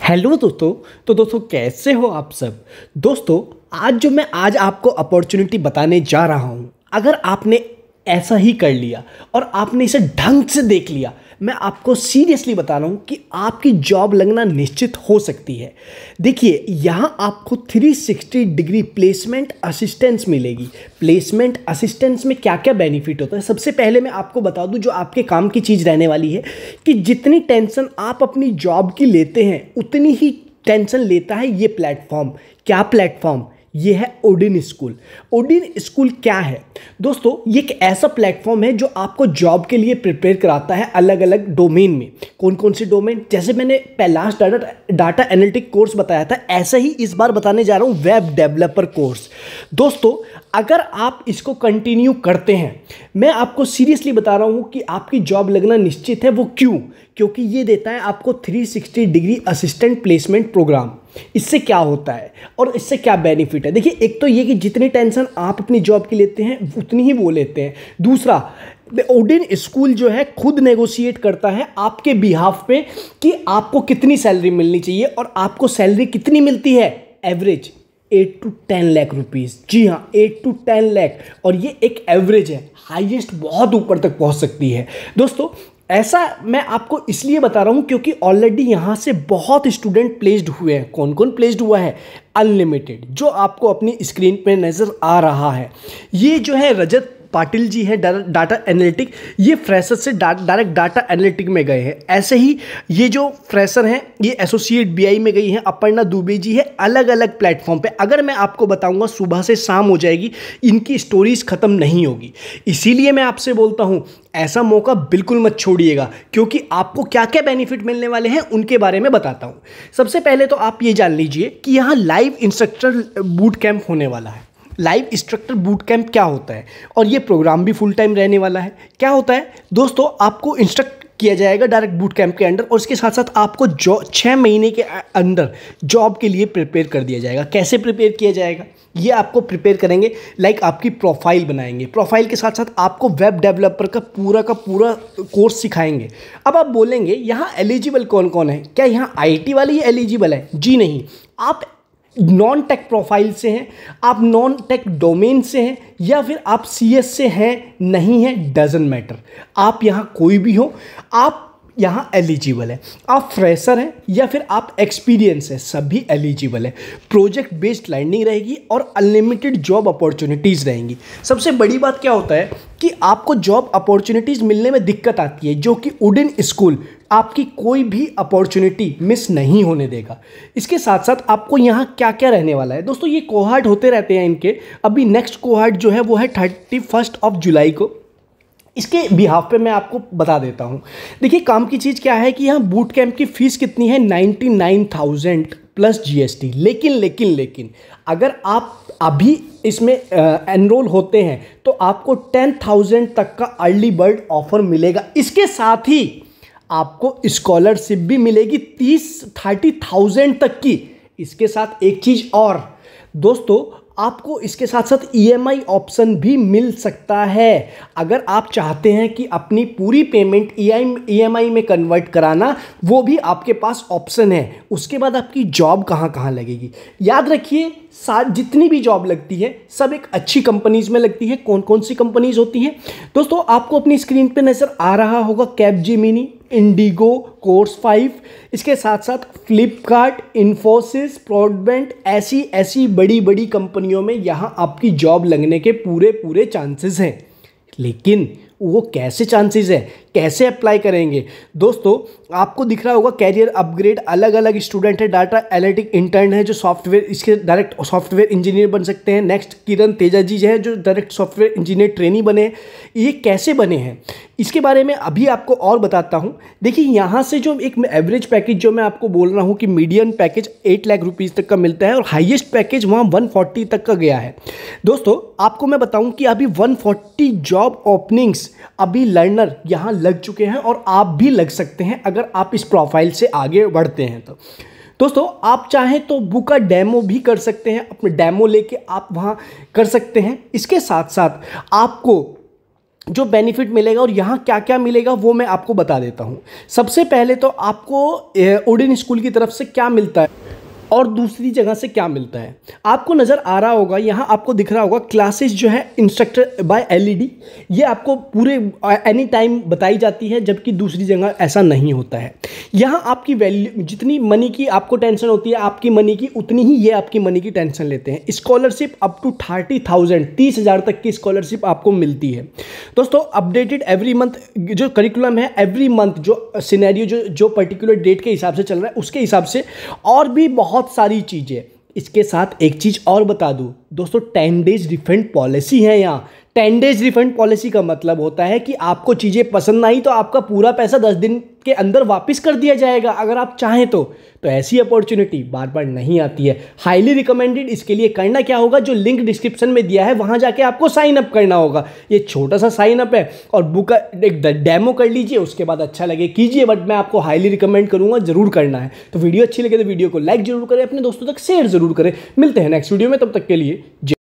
hello दोस्तों तो दोस्तों कैसे हो आप सब दोस्तों आज जो मैं आज आपको अपॉर्चुनिटी बताने जा रहा हूँ अगर आपने ऐसा ही कर लिया और आपने इसे ढंग से देख लिया मैं आपको सीरियसली बता रहा हूँ कि आपकी जॉब लगना निश्चित हो सकती है देखिए यहाँ आपको 360 डिग्री प्लेसमेंट असिस्टेंस मिलेगी प्लेसमेंट असिस्टेंस में क्या क्या बेनिफिट होता है सबसे पहले मैं आपको बता दूँ जो आपके काम की चीज़ रहने वाली है कि जितनी टेंशन आप अपनी जॉब की लेते हैं उतनी ही टेंशन लेता है ये प्लेटफॉर्म क्या प्लेटफॉर्म ये है ओडिन स्कूल ओडिन स्कूल क्या है दोस्तों ये एक ऐसा प्लेटफॉर्म है जो आपको जॉब के लिए प्रिपेयर कराता है अलग अलग डोमेन में कौन कौन से डोमेन जैसे मैंने पहलाश डाटा डाटा एनालिटिक कोर्स बताया था ऐसा ही इस बार बताने जा रहा हूँ वेब डेवलपर कोर्स दोस्तों अगर आप इसको कंटिन्यू करते हैं मैं आपको सीरियसली बता रहा हूँ कि आपकी जॉब लगना निश्चित है वो क्यों क्योंकि ये देता है आपको 360 डिग्री असिस्टेंट प्लेसमेंट प्रोग्राम इससे क्या होता है और इससे क्या बेनिफिट है देखिए एक तो ये कि जितनी टेंशन आप अपनी जॉब की लेते हैं उतनी ही वो लेते हैं दूसरा ओडिन स्कूल जो है खुद नेगोशिएट करता है आपके बिहाफ पे कि आपको कितनी सैलरी मिलनी चाहिए और आपको सैलरी कितनी मिलती है average eight to ten lakh rupees जी हाँ एट टू टेन लैख और ये एक एवरेज है हाईएस्ट बहुत ऊपर तक पहुंच सकती है दोस्तों ऐसा मैं आपको इसलिए बता रहा हूँ क्योंकि ऑलरेडी यहाँ से बहुत स्टूडेंट प्लेस्ड हुए हैं कौन कौन प्लेस्ड हुआ है अनलिमिटेड जो आपको अपनी स्क्रीन पे नज़र आ रहा है ये जो है रजत पाटिल जी हैं डाटा एनालिटिक ये फ्रेशर से डायरेक्ट डाटा एनालिटिक में गए हैं ऐसे ही ये जो फ्रेशर हैं ये एसोसिएट बीआई में गई हैं अपर्णा दुबे जी है अलग अलग प्लेटफॉर्म पे अगर मैं आपको बताऊंगा सुबह से शाम हो जाएगी इनकी स्टोरीज ख़त्म नहीं होगी इसीलिए मैं आपसे बोलता हूँ ऐसा मौका बिल्कुल मत छोड़िएगा क्योंकि आपको क्या क्या बेनिफिट मिलने वाले हैं उनके बारे में बताता हूँ सबसे पहले तो आप ये जान लीजिए कि यहाँ लाइव इंस्ट्रक्टर बूट कैंप होने वाला है लाइव इंस्ट्रक्टर बूट कैंप क्या होता है और ये प्रोग्राम भी फुल टाइम रहने वाला है क्या होता है दोस्तों आपको इंस्ट्रक्ट किया जाएगा डायरेक्ट बूट कैंप के अंडर और इसके साथ साथ आपको जॉ छः महीने के अंदर जॉब के लिए प्रिपेयर कर दिया जाएगा कैसे प्रिपेयर किया जाएगा ये आपको प्रिपेयर करेंगे लाइक आपकी प्रोफाइल बनाएंगे प्रोफाइल के साथ साथ आपको वेब डेवलपर का पूरा का पूरा कोर्स सिखाएंगे अब आप बोलेंगे यहाँ एलिजिबल कौन कौन है क्या यहाँ आईटी वाले ही एलिजिबल है जी नहीं आप नॉन टेक प्रोफाइल से हैं आप नॉन टेक डोमेन से हैं या फिर आप सी से हैं नहीं हैं डजेंट मैटर आप यहाँ कोई भी हो आप यहाँ एलिजिबल है आप फ्रेशर हैं या फिर आप एक्सपीरियंस हैं सभी एलिजिबल है प्रोजेक्ट बेस्ड लर्निंग रहेगी और अनलिमिटेड जॉब अपॉर्चुनिटीज़ रहेंगी सबसे बड़ी बात क्या होता है कि आपको जॉब अपॉर्चुनिटीज़ मिलने में दिक्कत आती है जो कि इन स्कूल आपकी कोई भी अपॉर्चुनिटी मिस नहीं होने देगा इसके साथ साथ आपको यहाँ क्या क्या रहने वाला है दोस्तों ये कोहार्ट होते रहते हैं इनके अभी नेक्स्ट कोहार्ट जो है वो है थर्टी फर्स्ट ऑफ जुलाई को इसके बिहाफ पे मैं आपको बता देता हूँ देखिए काम की चीज़ क्या है कि यहाँ बूट कैंप की फ़ीस कितनी है ninety nine thousand plus GST लेकिन लेकिन लेकिन अगर आप अभी इसमें एनरोल होते हैं तो आपको टेन थाउजेंड तक का अर्ली बर्ड ऑफ़र मिलेगा इसके साथ ही आपको स्कॉलरशिप भी मिलेगी तीस थर्टी थाउजेंड तक की इसके साथ एक चीज़ और दोस्तों आपको इसके साथ साथ ईएमआई e ऑप्शन भी मिल सकता है अगर आप चाहते हैं कि अपनी पूरी पेमेंट ईएमआई e e में कन्वर्ट कराना वो भी आपके पास ऑप्शन है उसके बाद आपकी जॉब कहाँ कहाँ लगेगी याद रखिए साथ जितनी भी जॉब लगती है सब एक अच्छी कंपनीज में लगती है कौन कौन सी कंपनीज होती हैं दोस्तों आपको अपनी स्क्रीन पर नज़र आ रहा होगा कैब जी मिनी इंडिगो कोर्स फाइव इसके साथ साथ फ्लिपकार्ट इन्फोसिस ब्रॉडबैंड ऐसी ऐसी बड़ी बड़ी कंपनियों में यहाँ आपकी जॉब लगने के पूरे पूरे चांसेस हैं लेकिन वो कैसे चांसेस है कैसे अप्लाई करेंगे दोस्तों आपको दिख रहा होगा कैरियर अपग्रेड अलग अलग स्टूडेंट है डाटा एनालिटिक इंटर्न है जो सॉफ्टवेयर इसके डायरेक्ट सॉफ्टवेयर इंजीनियर बन सकते हैं नेक्स्ट किरण तेजा जी है जो डायरेक्ट सॉफ्टवेयर इंजीनियर ट्रेनी बने ये कैसे बने हैं इसके बारे में अभी आपको और बताता हूँ देखिए यहाँ से जो एक एवरेज पैकेज जो मैं आपको बोल रहा हूँ कि medium package eight lakh rupees तक का मिलता है और हाइएस्ट पैकेज वहाँ वन फोर्टी तक का गया है दोस्तों आपको मैं बताऊँ कि अभी वन फोर्टी जॉब ओपनिंग्स अभी लर्नर यहाँ लग चुके हैं और आप भी लग सकते हैं अगर आप इस प्रोफाइल से आगे बढ़ते हैं तो दोस्तों आप चाहें तो बुक का डेमो भी कर सकते हैं अपने डेमो लेके आप वहाँ कर सकते हैं इसके साथ साथ आपको जो बेनिफिट मिलेगा और यहाँ क्या क्या मिलेगा वो मैं आपको बता देता हूँ सबसे पहले तो आपको ओडिन स्कूल की तरफ से क्या मिलता है और दूसरी जगह से क्या मिलता है आपको नज़र आ रहा होगा यहाँ आपको दिख रहा होगा क्लासेस जो है इंस्ट्रक्टर बाय एलईडी ये आपको पूरे एनी टाइम बताई जाती है जबकि दूसरी जगह ऐसा नहीं होता है यहाँ आपकी वैल्यू जितनी मनी की आपको टेंशन होती है आपकी मनी की उतनी ही ये आपकी मनी की टेंशन लेते हैं scholarship up to thirty thousand तीस हज़ार तक की स्कॉलरशिप आपको मिलती है दोस्तों अपडेटेड एवरी मंथ जो करिकुलम है एवरी मंथ जो सिनेरियो जो जो पर्टिकुलर डेट के हिसाब से चल रहा है उसके हिसाब से और भी बहुत बहुत सारी चीज़ें इसके साथ एक चीज़ और बता दूँ दोस्तों टेन डेज रिफंड पॉलिसी है यहाँ टेन डेज रिफंड पॉलिसी का मतलब होता है कि आपको चीज़ें पसंद आई तो आपका पूरा पैसा दस दिन के अंदर वापस कर दिया जाएगा अगर आप चाहें तो तो ऐसी अपॉर्चुनिटी बार बार नहीं आती है हाईली रिकमेंडेड इसके लिए करना क्या होगा जो लिंक डिस्क्रिप्शन में दिया है वहां जाके आपको साइन अप करना होगा ये छोटा सा साइन अप है और बुक एक डेमो कर लीजिए उसके बाद अच्छा लगे कीजिए बट मैं आपको हाईली रिकमेंड करूंगा ज़रूर करना है तो वीडियो अच्छी लगे तो वीडियो को लाइक ज़रूर करें अपने दोस्तों तक शेयर ज़रूर करें मिलते हैं नेक्स्ट वीडियो में तब तक के लिए